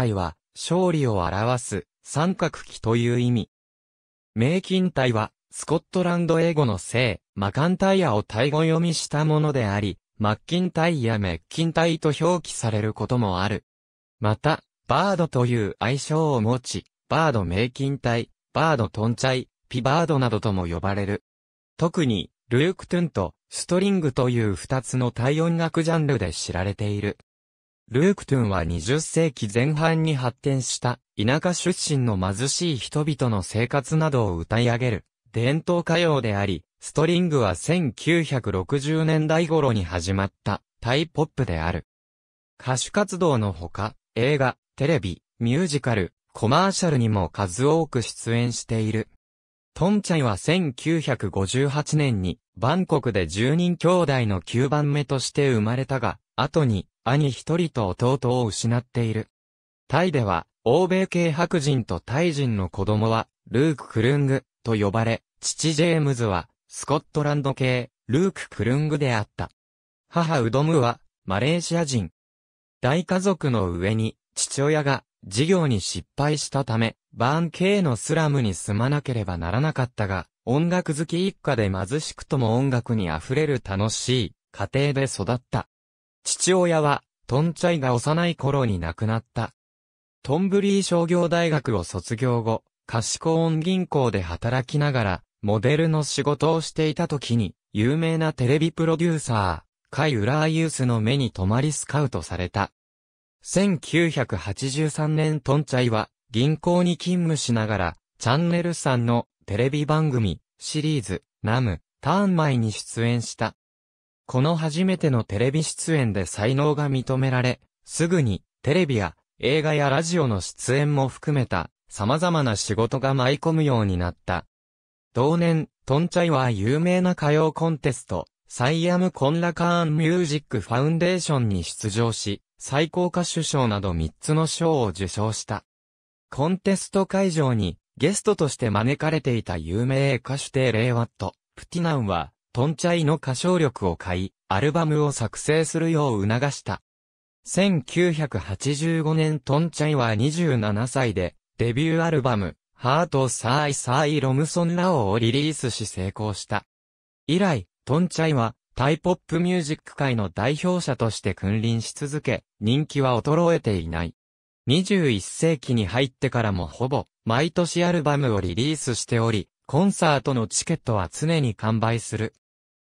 体は、勝利を表す、三角旗という意味。名金体は、スコットランド英語の姓、マカンタイヤをタイ語読みしたものであり、マッキンタイやメッキンタイと表記されることもある。また、バードという愛称を持ち、バード名金体、バードトンチャイ、ピバードなどとも呼ばれる。特に、ルークトゥンとストリングという二つの体音楽ジャンルで知られている。ルークトゥンは20世紀前半に発展した田舎出身の貧しい人々の生活などを歌い上げる伝統歌謡であり、ストリングは1960年代頃に始まったタイポップである。歌手活動のほか、映画、テレビ、ミュージカル、コマーシャルにも数多く出演している。トンチャイは1958年に、バンコクで10人兄弟の9番目として生まれたが、後に、兄一人と弟を失っている。タイでは、欧米系白人とタイ人の子供は、ルーク・クルング、と呼ばれ、父ジェームズは、スコットランド系、ルーク・クルングであった。母ウドムは、マレーシア人。大家族の上に、父親が、事業に失敗したため、バーン系のスラムに住まなければならなかったが、音楽好き一家で貧しくとも音楽に溢れる楽しい家庭で育った。父親は、トンチャイが幼い頃に亡くなった。トンブリー商業大学を卒業後、カシコーン銀行で働きながら、モデルの仕事をしていた時に、有名なテレビプロデューサー、カイ・ウラーユースの目に留まりスカウトされた。1983年トンチャイは銀行に勤務しながら、チャンネル3のテレビ番組、シリーズ、ナム、ターン前に出演した。この初めてのテレビ出演で才能が認められ、すぐにテレビや映画やラジオの出演も含めた様々な仕事が舞い込むようになった。同年、トンチャイは有名な歌謡コンテスト、サイアム・コンラカーン・ミュージック・ファウンデーションに出場し、最高歌手賞など3つの賞を受賞した。コンテスト会場にゲストとして招かれていた有名歌手テレイワット、プティナンは、トンチャイの歌唱力を買い、アルバムを作成するよう促した。1985年トンチャイは27歳で、デビューアルバム、ハートサーイサーイロムソンラオをリリースし成功した。以来、トンチャイは、タイポップミュージック界の代表者として君臨し続け、人気は衰えていない。21世紀に入ってからもほぼ、毎年アルバムをリリースしており、コンサートのチケットは常に完売する。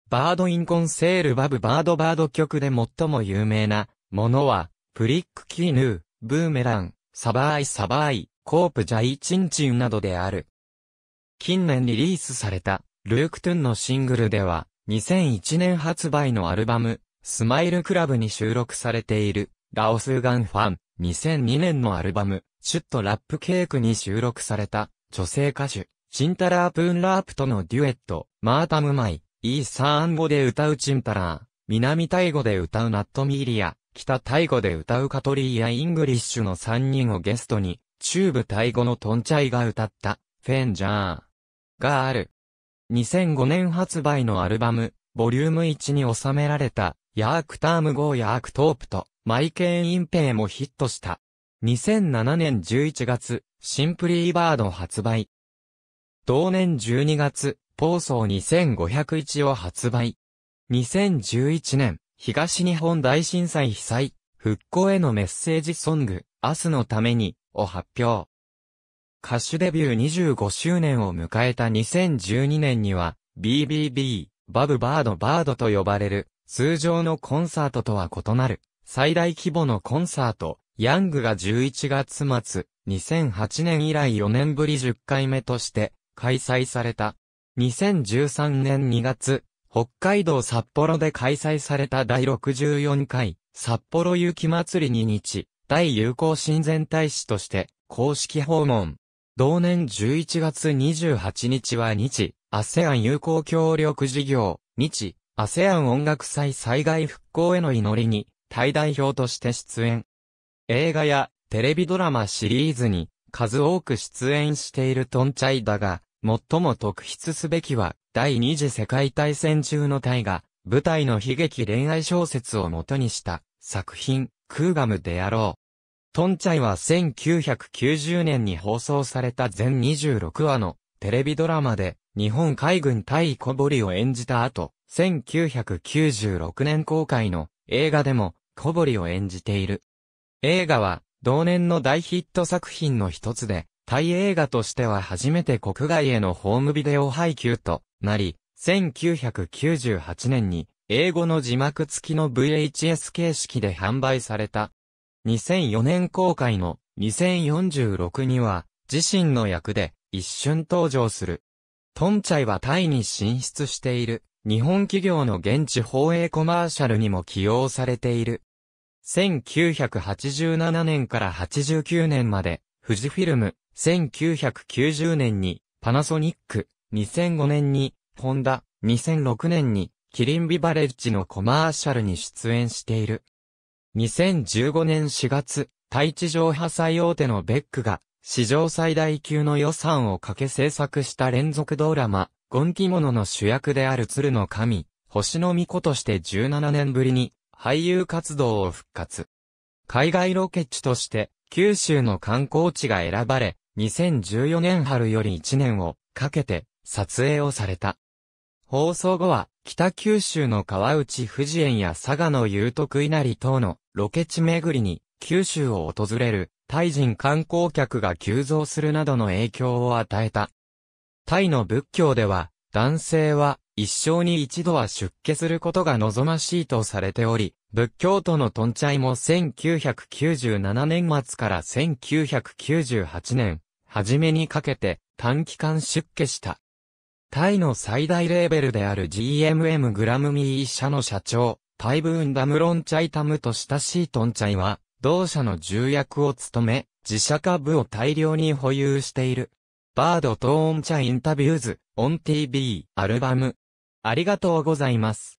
バードインコンセールバブバードバード曲で最も有名なものは、プリックキーヌー、ブーメラン、サバーイサバーイ、コープジャイチンチンなどである。近年リリースされた、ルークトゥンのシングルでは、2001年発売のアルバム、スマイルクラブに収録されている、ラオスガンファン、2002年のアルバム、シュッとラップケークに収録された、女性歌手、チンタラープーンラープとのデュエット、マータムマイ、イーサーン語で歌うチンタラー、南タイ語で歌うナットミーリア、北タイ語で歌うカトリーやイングリッシュの3人をゲストに、中部タイ語のトンチャイが歌った、フェンジャーがある。2005年発売のアルバム、ボリューム1に収められた、ヤークターム号ヤークトープと、マイケーン・インペイもヒットした。2007年11月、シンプリーバード発売。同年12月、ポーソー2501を発売。2011年、東日本大震災被災、復興へのメッセージソング、明日のために、を発表。歌手デビュー25周年を迎えた2012年には、BBB、バブバードバードと呼ばれる、通常のコンサートとは異なる、最大規模のコンサート、ヤングが11月末、2008年以来4年ぶり10回目として、開催された。2013年2月、北海道札幌で開催された第64回、札幌雪まつり2日、大友好親善大使として、公式訪問。同年11月28日は日、アセアン友好協力事業、日、アセアン音楽祭災害復興への祈りに、大代表として出演。映画やテレビドラマシリーズに数多く出演しているトンチャイだが、最も特筆すべきは、第二次世界大戦中の大河、舞台の悲劇恋愛小説を元にした作品、クーガムであろう。トンチャイは1990年に放送された全26話のテレビドラマで日本海軍対小堀を演じた後、1996年公開の映画でも小堀を演じている。映画は同年の大ヒット作品の一つで、タイ映画としては初めて国外へのホームビデオ配給となり、1998年に英語の字幕付きの VHS 形式で販売された。2004年公開の2046には、自身の役で一瞬登場する。トンチャイはタイに進出している、日本企業の現地放映コマーシャルにも起用されている。1987年から89年まで、富士フィルム、1990年に、パナソニック、2005年に、ホンダ、2006年に、キリンビバレッジのコマーシャルに出演している。2015年4月、対地上破最大手のベックが、史上最大級の予算をかけ制作した連続ドラマ、ゴンキモノの主役である鶴の神、星の巫女として17年ぶりに、俳優活動を復活。海外ロケ地として、九州の観光地が選ばれ、2014年春より1年をかけて撮影をされた。放送後は、北九州の川内富士園や佐賀の有徳稲荷等のロケ地巡りに九州を訪れるタイ人観光客が急増するなどの影響を与えた。タイの仏教では、男性は一生に一度は出家することが望ましいとされており、仏教徒のトンチャイも1997年末から1998年、初めにかけて短期間出家した。タイの最大レーベルである GMM グラムミー社の社長、タイブーンダムロンチャイタムと親しいトンチャイは、同社の重役を務め、自社株を大量に保有している。バードトーンチャインタビューズ、オン TV、アルバム。ありがとうございます。